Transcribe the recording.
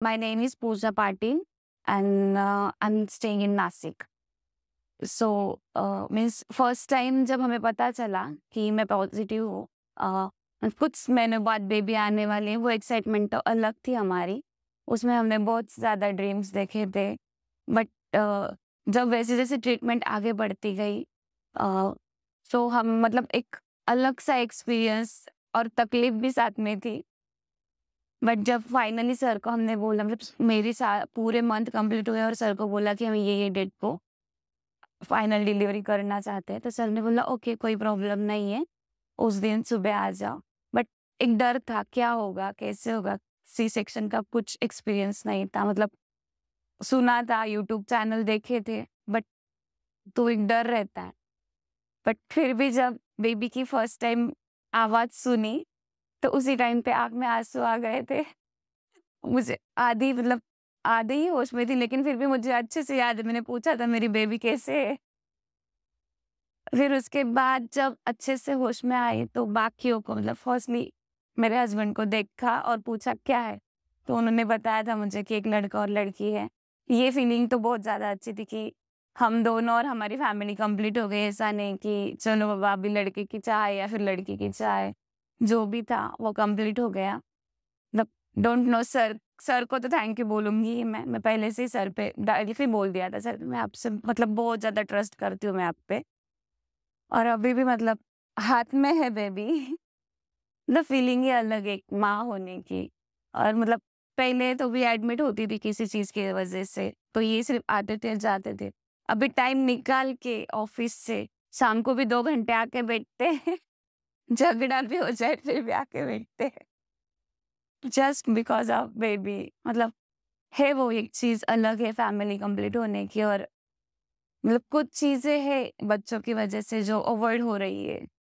My name is Pooja Patil and uh, I'm staying in Nasik. So, uh, means first time जब हमें पता चला कि मैं पॉजिटिव हूँ कुछ महीने बाद बेबी आने वाले वो एक्साइटमेंट तो अलग थी हमारी उसमें हमने बहुत ज़्यादा ड्रीम्स देखे थे बट uh, जब वैसे जैसे ट्रीटमेंट आगे बढ़ती गई uh, हम मतलब एक अलग सा एक्सपीरियंस और तकलीफ भी साथ में थी बट जब फाइनली सर को हमने बोला मतलब मेरी पूरे मंथ कंप्लीट हुए और सर को बोला कि हम ये ये डेट को फाइनल डिलीवरी करना चाहते हैं तो सर ने बोला ओके कोई प्रॉब्लम नहीं है उस दिन सुबह आ जाओ बट एक डर था क्या होगा कैसे होगा सी सेक्शन का कुछ एक्सपीरियंस नहीं था मतलब सुना था यूट्यूब चैनल देखे थे बट तो एक डर रहता है बट फिर भी जब बेबी की फर्स्ट टाइम आवाज़ सुनी तो उसी टाइम पे आग में आंसू तो आ गए थे मुझे आधी मतलब आधे ही होश में थी लेकिन फिर भी मुझे अच्छे से याद है मैंने पूछा था मेरी बेबी कैसे है फिर उसके बाद जब अच्छे से होश में आई तो बाकियों को मतलब फर्स्टली मेरे हस्बैंड को देखा और पूछा क्या है तो उन्होंने बताया था मुझे कि एक लड़का और लड़की है ये फीलिंग तो बहुत ज़्यादा अच्छी थी कि हम दोनों और हमारी फैमिली कंप्लीट हो गई ऐसा नहीं कि चलो बाबा अभी लड़के की चाय या फिर लड़की की चाय जो भी था वो कंप्लीट हो गया डोंट नो सर सर को तो थैंक यू बोलूंगी ही मैं मैं पहले से ही सर पे डायरेक्टली बोल दिया था सर मैं आपसे मतलब बहुत ज़्यादा ट्रस्ट करती हूँ मैं आप पे और अभी भी मतलब हाथ में है बेबी द फीलिंग ही अलग एक माँ होने की और मतलब पहले तो भी एडमिट होती थी किसी चीज़ की वजह से तो ये सिर्फ आते थे जाते थे अभी टाइम निकाल के ऑफिस से शाम को भी दो घंटे आके बैठते झगड़ा भी हो जाए फिर भी आके बैठते हैं जस्ट बिकॉज ऑफ बेबी मतलब है वो एक चीज अलग है फैमिली कंप्लीट होने की और मतलब कुछ चीजें हैं बच्चों की वजह से जो अवॉइड हो रही है